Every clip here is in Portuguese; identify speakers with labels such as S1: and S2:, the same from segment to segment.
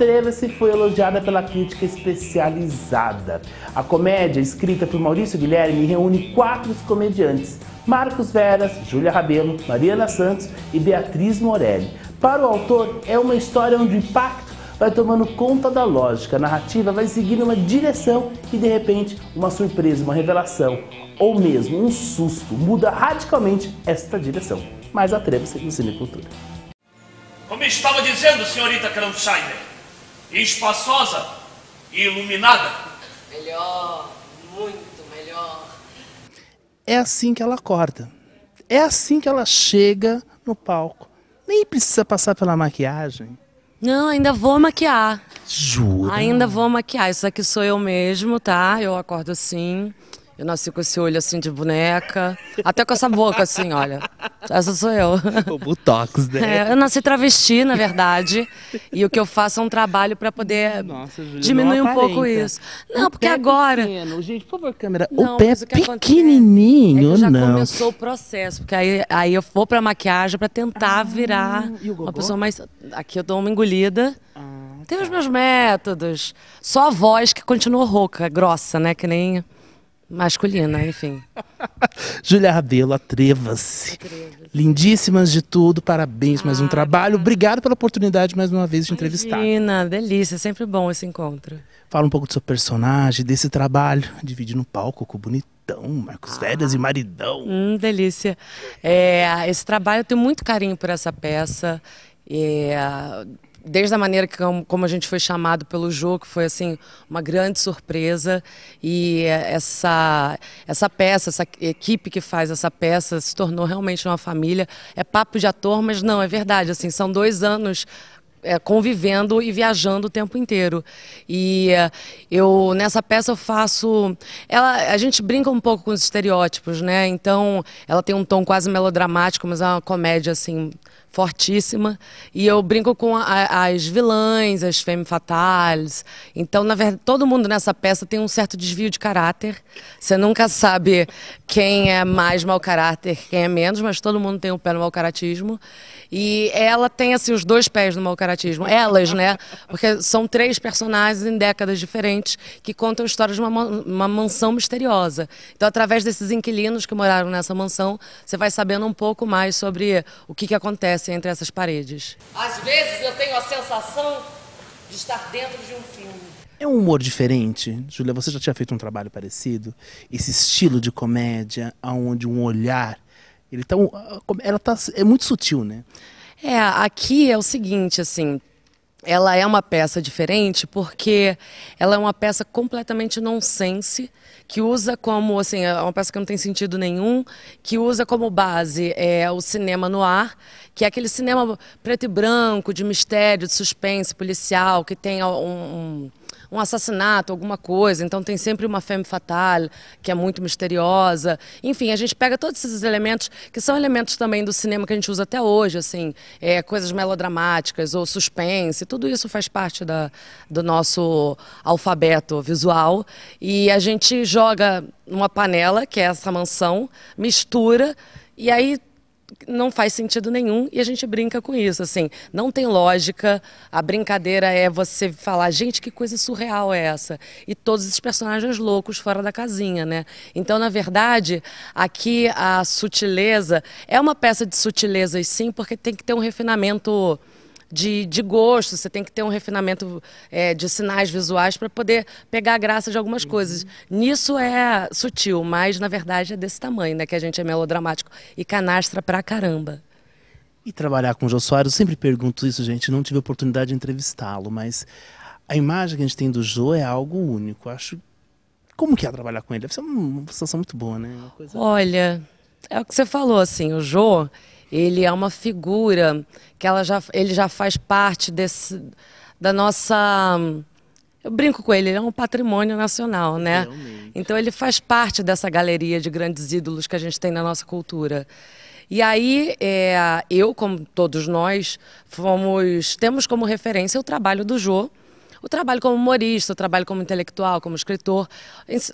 S1: Treva-se foi elogiada pela crítica especializada. A comédia, escrita por Maurício Guilherme, reúne quatro comediantes: Marcos Veras, Júlia Rabelo, Mariana Santos e Beatriz Morelli. Para o autor, é uma história onde o impacto vai tomando conta da lógica, a narrativa vai seguindo uma direção e de repente uma surpresa, uma revelação ou mesmo um susto muda radicalmente esta direção. Mas atreva-se no Cinecultura.
S2: Como estava dizendo, senhorita Kranzheimer, espaçosa e iluminada. Melhor, muito melhor.
S1: É assim que ela acorda. É assim que ela chega no palco. Nem precisa passar pela maquiagem.
S3: Não, ainda vou maquiar. Juro. Ainda vou maquiar. Isso aqui sou eu mesmo, tá? Eu acordo assim. Eu nasci com esse olho assim de boneca, até com essa boca assim, olha. Essa sou eu. O botox, né? É, eu nasci travesti, na verdade, e o que eu faço é um trabalho para poder Nossa, Julia, diminuir um pouco isso. Não, o porque é agora. Pequeno. Gente, por favor, câmera. Não, é o pé o
S1: pequenininho, é já não. Já começou o
S3: processo, porque aí, aí eu vou para maquiagem para tentar ah, virar uma pessoa mais. Aqui eu dou uma engolida. Ah, Tem tá. os meus métodos. Só a voz que continua rouca, grossa, né? Que nem masculina, enfim.
S1: Júlia Rabelo, atreva-se. Lindíssimas de tudo, parabéns, ah, mais um ah, trabalho. Obrigado pela oportunidade mais uma vez de entrevistar.
S3: Menina, delícia, é sempre bom esse encontro.
S1: Fala um pouco do seu personagem, desse trabalho, dividindo o palco com o bonitão, Marcos ah, Velhas e Maridão.
S3: Hum, delícia. É, esse trabalho, eu tenho muito carinho por essa peça. É, desde a maneira que, como a gente foi chamado pelo jogo, foi assim uma grande surpresa e essa essa peça, essa equipe que faz essa peça se tornou realmente uma família. É papo de ator, mas não é verdade. Assim, são dois anos é, convivendo e viajando o tempo inteiro. E é, eu nessa peça eu faço, ela, a gente brinca um pouco com os estereótipos, né? Então, ela tem um tom quase melodramático, mas é uma comédia assim fortíssima. E eu brinco com a, as vilãs, as fêmeas fatales. Então, na verdade, todo mundo nessa peça tem um certo desvio de caráter. Você nunca sabe quem é mais mau caráter, quem é menos, mas todo mundo tem um pé no mau caratismo. E ela tem, assim, os dois pés no mau caratismo. Elas, né? Porque são três personagens em décadas diferentes que contam a história de uma, uma mansão misteriosa. Então, através desses inquilinos que moraram nessa mansão, você vai sabendo um pouco mais sobre o que, que acontece acontece entre essas paredes. Às vezes eu tenho a sensação de estar dentro de um filme.
S1: É um humor diferente. Julia, você já tinha feito um trabalho parecido? Esse estilo de comédia, onde um olhar. Ele tá, ah, ela tá, é muito sutil, né?
S3: É, aqui é o seguinte, assim, ela é uma peça diferente porque ela é uma peça completamente nonsense, que usa como, assim, é uma peça que não tem sentido nenhum, que usa como base é, o cinema no ar, que é aquele cinema preto e branco, de mistério, de suspense policial, que tem um, um um assassinato, alguma coisa. Então tem sempre uma femme fatale, que é muito misteriosa. Enfim, a gente pega todos esses elementos, que são elementos também do cinema que a gente usa até hoje, assim, é, coisas melodramáticas ou suspense, tudo isso faz parte da, do nosso alfabeto visual. E a gente joga numa panela, que é essa mansão, mistura, e aí não faz sentido nenhum e a gente brinca com isso, assim, não tem lógica, a brincadeira é você falar, gente, que coisa surreal é essa? E todos esses personagens loucos fora da casinha, né? Então, na verdade, aqui a sutileza, é uma peça de sutilezas sim, porque tem que ter um refinamento de, de gosto, você tem que ter um refinamento é, de sinais visuais para poder pegar a graça de algumas uhum. coisas. Nisso é sutil, mas na verdade é desse tamanho, né? Que a gente é melodramático e canastra pra caramba.
S1: E trabalhar com o Jô Soares, eu sempre pergunto isso, gente, não tive oportunidade de entrevistá-lo, mas a imagem que a gente tem do Jô é algo único. acho. Como que é trabalhar com ele? Deve ser uma sensação muito boa, né? Coisa...
S3: Olha, é o que você falou, assim, o Jô. Jo ele é uma figura que ela já, ele já faz parte desse, da nossa. Eu brinco com ele, ele é um patrimônio nacional, né? Realmente. Então ele faz parte dessa galeria de grandes ídolos que a gente tem na nossa cultura. E aí, é, eu, como todos nós, fomos, temos como referência o trabalho do Jô, o trabalho como humorista, o trabalho como intelectual, como escritor.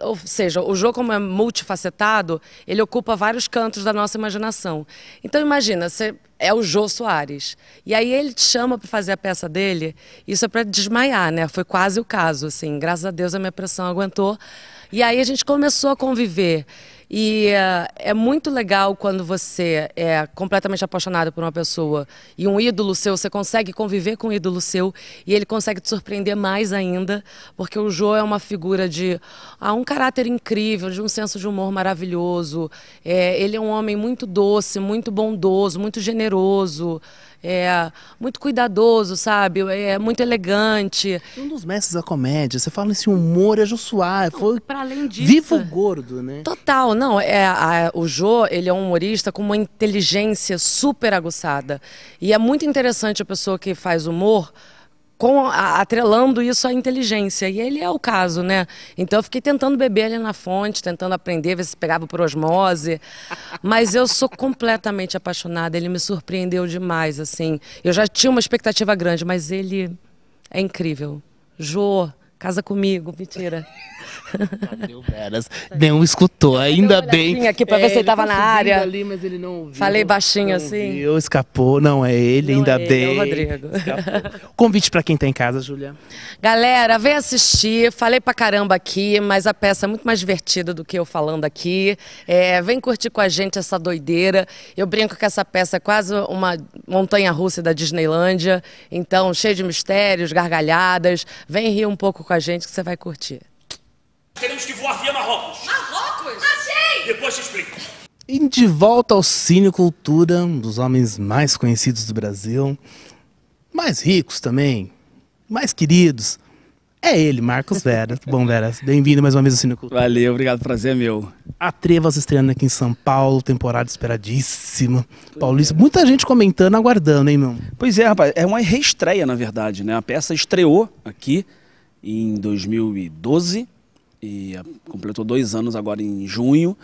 S3: Ou seja, o jogo como é multifacetado, ele ocupa vários cantos da nossa imaginação. Então imagina, você é o Jô Soares. E aí ele te chama para fazer a peça dele, isso é para desmaiar, né? Foi quase o caso, assim. Graças a Deus a minha pressão aguentou. E aí a gente começou a conviver e é, é muito legal quando você é completamente apaixonado por uma pessoa e um ídolo seu, você consegue conviver com um ídolo seu e ele consegue te surpreender mais ainda, porque o Jô é uma figura de ah, um caráter incrível, de um senso de humor maravilhoso. É, ele é um homem muito doce, muito bondoso, muito generoso é, muito cuidadoso, sabe? É muito elegante. Um
S1: dos mestres da comédia. Você fala esse humor, é Jô Soares. foi para além disso. Vivo gordo, né?
S3: Total, não. É, a, o Jô, ele é um humorista com uma inteligência super aguçada. E é muito interessante a pessoa que faz humor com, a, atrelando isso à inteligência. E ele é o caso, né? Então eu fiquei tentando beber ali na fonte, tentando aprender, ver se pegava por osmose. Mas eu sou completamente apaixonada, ele me surpreendeu demais, assim. Eu já tinha uma expectativa grande, mas ele é incrível. Jô, Casa comigo, mentira.
S1: Valeu, Veras. Nenhum escutou, ainda bem. aqui pra é, ver se ele tava na área. Ali, mas
S3: ele não ouviu. Falei baixinho não assim.
S1: Ouviu, escapou, não é ele, não ainda é bem. é o Rodrigo.
S3: Escapou.
S1: Convite para quem tá em casa, Julia.
S3: Galera, vem assistir. Falei para caramba aqui, mas a peça é muito mais divertida do que eu falando aqui. É, vem curtir com a gente essa doideira. Eu brinco que essa peça é quase uma montanha russa da Disneylândia. Então, cheio de mistérios, gargalhadas. Vem rir um pouco com a gente que você vai curtir.
S2: Queremos que voar via Marrocos. Marrocos? Achei! Depois te explico.
S1: E de volta ao Cine Cultura, um dos homens mais conhecidos do Brasil, mais ricos também, mais queridos. É ele, Marcos Vera. Bom, Vera, bem-vindo mais uma vez ao Cine Cultura. Valeu, obrigado, prazer é meu. A Trevas estreando aqui em São Paulo, temporada esperadíssima. Pois Paulista, é. muita gente comentando, aguardando, hein, meu?
S2: Pois é, rapaz, é uma reestreia, na verdade, né? A peça estreou aqui em 2012 e ah, completou dois anos agora em junho.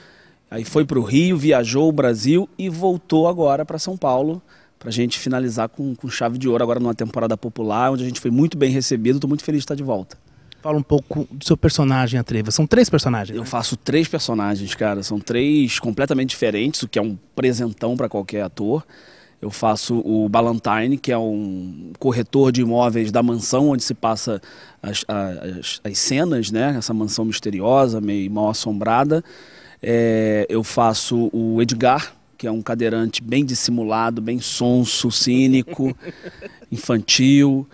S2: Aí foi para o Rio, viajou o Brasil e voltou agora para São Paulo para a gente finalizar com, com chave de ouro agora numa temporada popular, onde a gente foi muito bem recebido. Estou muito
S1: feliz de estar de volta. Fala um pouco do seu personagem, a Treva. São três personagens. Eu né? faço três
S2: personagens, cara. São três completamente diferentes, o que é um presentão para qualquer ator. Eu faço o Ballantyne, que é um corretor de imóveis da mansão onde se passa as, as, as cenas, né? Essa mansão misteriosa, meio mal assombrada. É, eu faço o Edgar, que é um cadeirante bem dissimulado, bem sonso, cínico, infantil.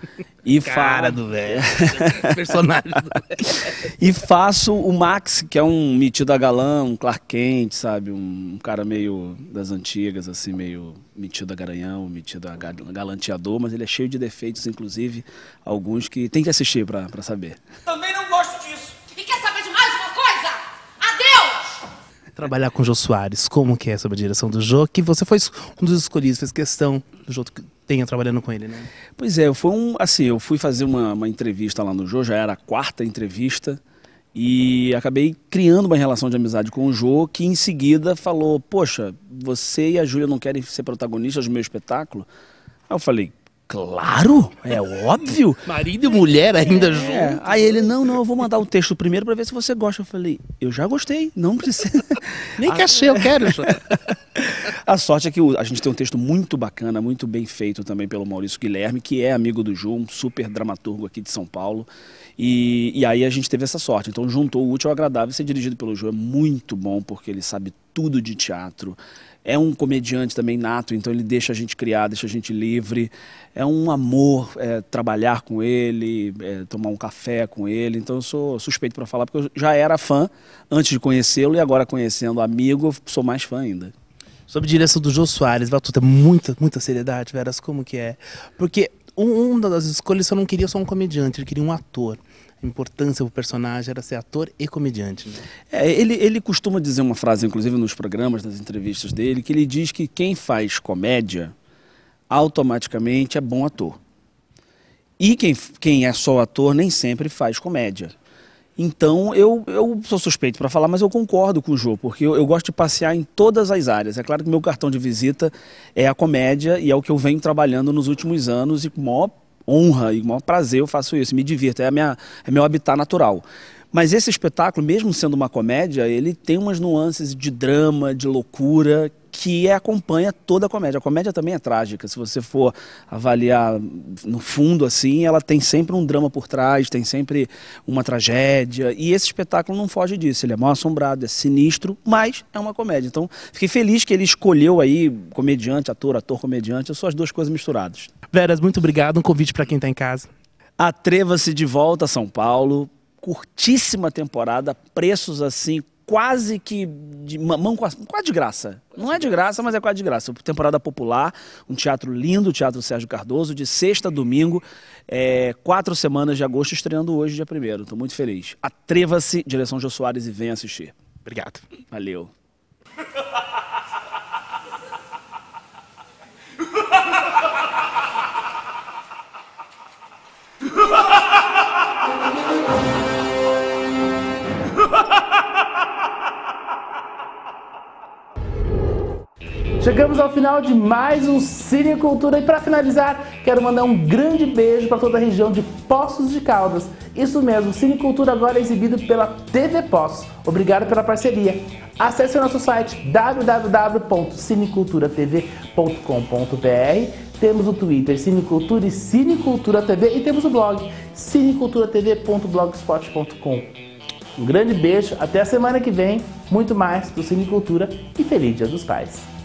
S2: E Cara fa... do velho. Personagem do velho. E faço o Max, que é um metido a galã, um Clark Kent, sabe? Um cara meio das antigas, assim, meio metido a garanhão, metido a galanteador, mas ele é cheio de defeitos, inclusive, alguns que tem que assistir
S1: para saber. Também não trabalhar com o Jô Soares, como que é sobre a direção do Jô, que você foi um dos escolhidos, fez questão do Jô tenha trabalhando com ele, né?
S2: Pois é, foi um, assim, eu fui fazer uma, uma entrevista lá no Jô, já era a quarta entrevista, e acabei criando uma relação de amizade com o Jô, que em seguida falou, poxa, você e a Júlia não querem ser protagonistas do meu espetáculo? Aí eu falei, Claro,
S1: é óbvio. Marido e mulher ainda é. junto.
S2: Aí ele, não, não, eu vou mandar o texto primeiro para ver se você gosta. Eu falei, eu já gostei, não
S1: precisa. Nem cachê, eu quero.
S2: a sorte é que a gente tem um texto muito bacana, muito bem feito também pelo Maurício Guilherme, que é amigo do Ju, um super dramaturgo aqui de São Paulo. E, e aí a gente teve essa sorte. Então juntou o útil ao agradável. Ser dirigido pelo João é muito bom, porque ele sabe tudo de teatro. É um comediante também nato, então ele deixa a gente criar, deixa a gente livre. É um amor é, trabalhar com ele, é, tomar um café com ele. Então eu sou suspeito para falar, porque eu já era fã antes de conhecê-lo e
S1: agora conhecendo o amigo, sou mais fã ainda. Sobre direção do Jô Soares, Batuta, muita, muita seriedade, Veras, como que é? Porque um, uma das escolhas eu não queria só um comediante, ele queria um ator. A importância do personagem era ser ator e comediante. Né? É, ele, ele costuma
S2: dizer uma frase, inclusive nos programas, nas entrevistas dele, que ele diz que quem faz comédia automaticamente é bom ator. E quem, quem é só ator nem sempre faz comédia. Então eu, eu sou suspeito para falar, mas eu concordo com o Jô, porque eu, eu, gosto de passear em todas as áreas. É claro que meu cartão de visita é a comédia e é o que eu venho trabalhando nos últimos anos e com maior honra e maior prazer eu faço isso, me divirto, é, a minha, é meu habitat natural. Mas esse espetáculo, mesmo sendo uma comédia, ele tem umas nuances de drama, de loucura, que acompanha toda a comédia. A comédia também é trágica. Se você for avaliar no fundo assim, ela tem sempre um drama por trás, tem sempre uma tragédia. E esse espetáculo não foge disso. Ele é mal assombrado, é sinistro, mas é uma comédia. Então, fiquei feliz que ele escolheu aí comediante, ator, ator, comediante. Eu sou as duas coisas misturadas.
S1: Veras, muito obrigado. Um convite para quem está em casa. Atreva-se de
S2: volta a São Paulo curtíssima temporada, preços assim quase que de mão quase de graça. Não é de graça, mas é quase de graça. Temporada popular, um teatro lindo, o Teatro Sérgio Cardoso, de sexta a domingo, é, quatro semanas de agosto, estreando hoje, dia primeiro. Estou muito feliz. Atreva-se, direção Jô Soares, e venha assistir. Obrigado. Valeu.
S1: Chegamos ao final de mais um Cine Cultura e para finalizar, quero mandar um grande beijo para toda a região de Poços de Caldas. Isso mesmo, Cine Cultura agora é exibido pela TV Poços. Obrigado pela parceria. Acesse o nosso site www.cineculturatv.com.br temos o Twitter Cine Cultura, e Cultura TV e temos o blog cineculturatv.blogspot.com. Um grande beijo, até a semana que vem, muito mais do Cine Cultura e feliz Dia dos Pais.